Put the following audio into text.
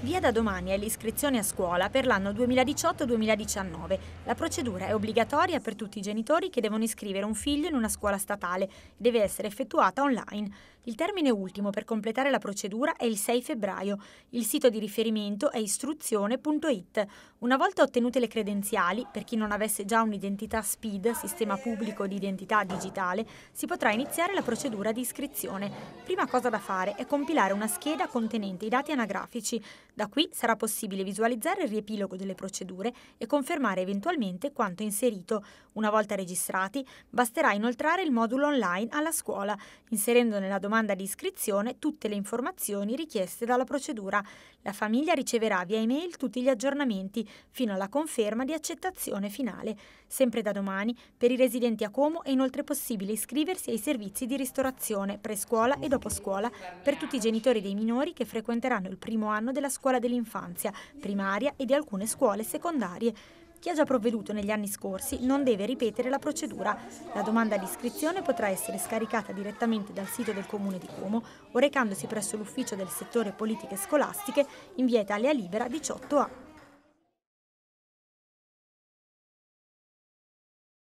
Via da domani è l'iscrizione a scuola per l'anno 2018-2019. La procedura è obbligatoria per tutti i genitori che devono iscrivere un figlio in una scuola statale e deve essere effettuata online. Il termine ultimo per completare la procedura è il 6 febbraio. Il sito di riferimento è istruzione.it. Una volta ottenute le credenziali, per chi non avesse già un'identità SPID, sistema pubblico di identità digitale, si potrà iniziare la procedura di iscrizione. Prima cosa da fare è compilare una scheda contenente i dati anagrafici da qui sarà possibile visualizzare il riepilogo delle procedure e confermare eventualmente quanto inserito. Una volta registrati, basterà inoltrare il modulo online alla scuola, inserendo nella domanda di iscrizione tutte le informazioni richieste dalla procedura. La famiglia riceverà via email tutti gli aggiornamenti fino alla conferma di accettazione finale. Sempre da domani, per i residenti a Como è inoltre possibile iscriversi ai servizi di ristorazione, prescuola e dopo scuola per tutti i genitori dei minori che frequenteranno il primo anno della scuola scuola dell'infanzia, primaria e di alcune scuole secondarie. Chi ha già provveduto negli anni scorsi non deve ripetere la procedura. La domanda di iscrizione potrà essere scaricata direttamente dal sito del Comune di Como o recandosi presso l'ufficio del settore politiche scolastiche in via Italia Libera 18A.